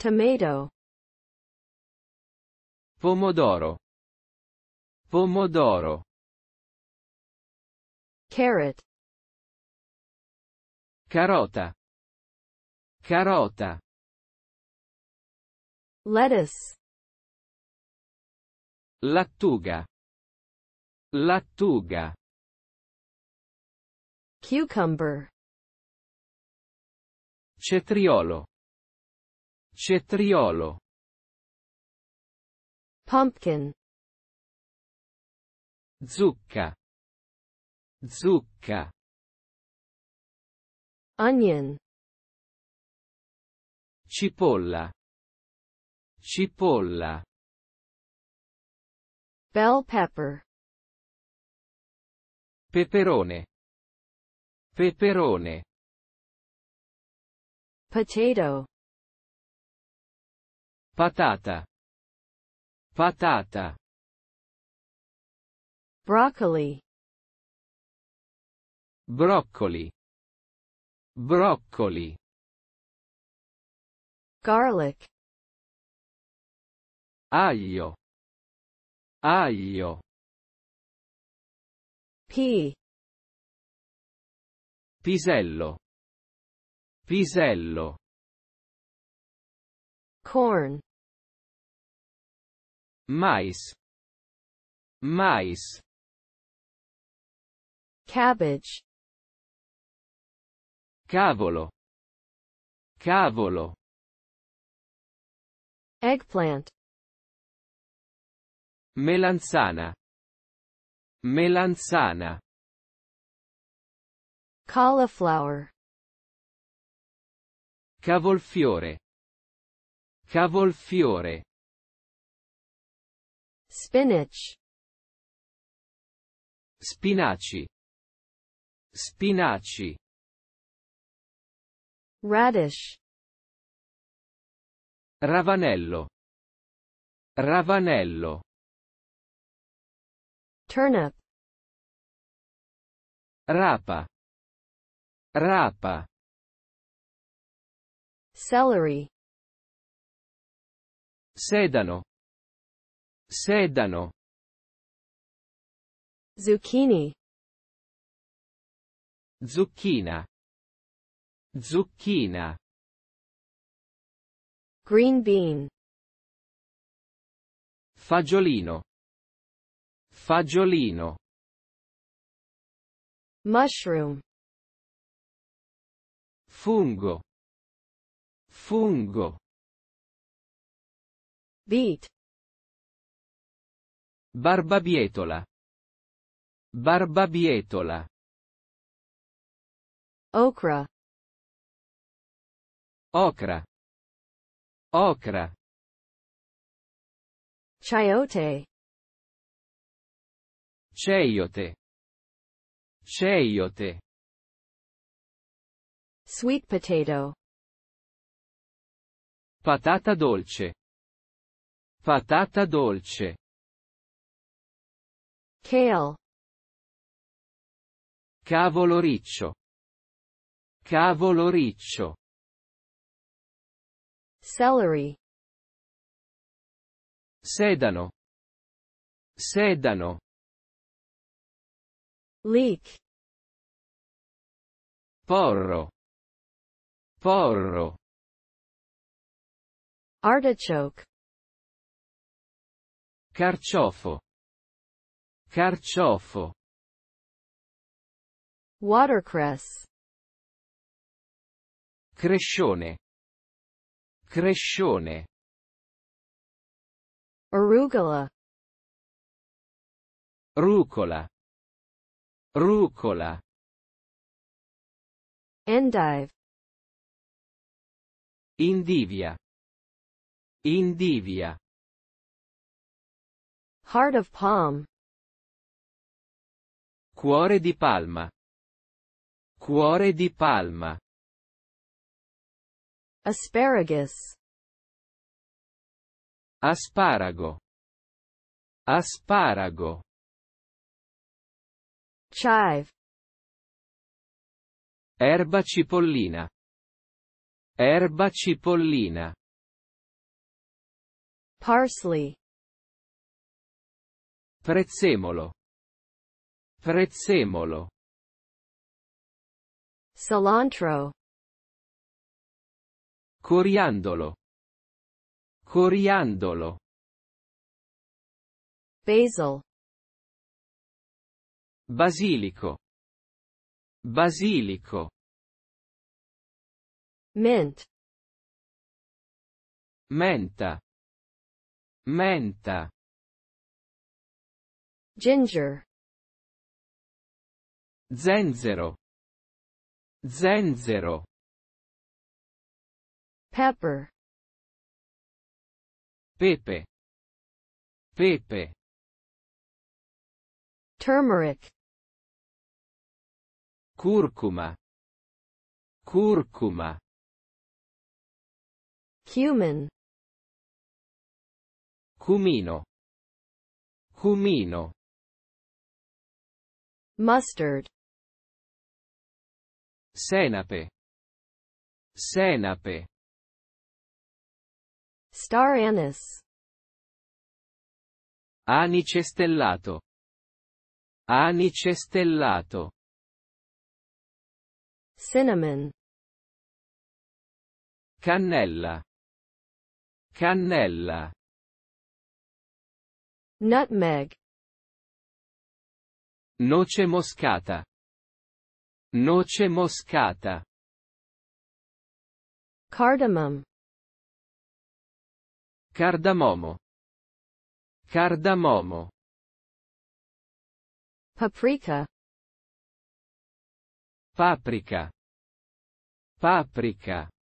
tomato pomodoro pomodoro carrot carota carota lettuce lattuga lattuga cucumber cetriolo Cetriolo. Pumpkin. Zucca. Zucca. Onion. Cipolla. Cipolla. Bell pepper. Peperone. Peperone. Potato. Patata. Patata. Broccoli. Broccoli. Broccoli. Garlic. Aglio. Aglio. P. Pisello. Pisello. corn mais mais cabbage cavolo cavolo eggplant melanzana melanzana cauliflower cavolfiore Cavolfiore. Spinach. Spinaci. Spinaci. Radish. Ravanello. Ravanello. Turnip. Rapa. Rapa. Celery. Sedano. Sedano. Zucchini. Zucchina. Zucchina. Green bean. Fagiolino. Fagiolino. Mushroom. Fungo. Fungo. Beat. Barbabietola. Barbabietola. Okra. Okra. Okra. Chayote. Ceiote. Ceiote. Sweet potato. Patata dolce. Patata dolce. Kale. Cavolo riccio. Cavolo riccio. Celery. Sedano. Sedano. Leek. Porro. Porro. Artichoke. Carciofo. Carciofo. Watercress. Crescione. Crescione. Arugula. Rucola. Rucola. Endive. Indivia. Indivia. Heart of palm. Cuore di palma. Cuore di palma. Asparagus. Asparago. Asparago. Chive. Erba cipollina. Erba cipollina. Parsley. Prezzemolo. Prezzemolo. Cilantro. Coriandolo. Coriandolo. Basil. Basilico. Basilico. Mint. Menta. Menta. ginger zenzero zenzero pepper pepe pepe turmeric curcuma curcuma cumin cumino cumino mustard senape senape star anise anice stellato anice stellato cinnamon cannella cannella nutmeg Noce moscata. Noce moscata. Cardamom. Cardamomo. Cardamomo. Paprika. Paprika. Paprika.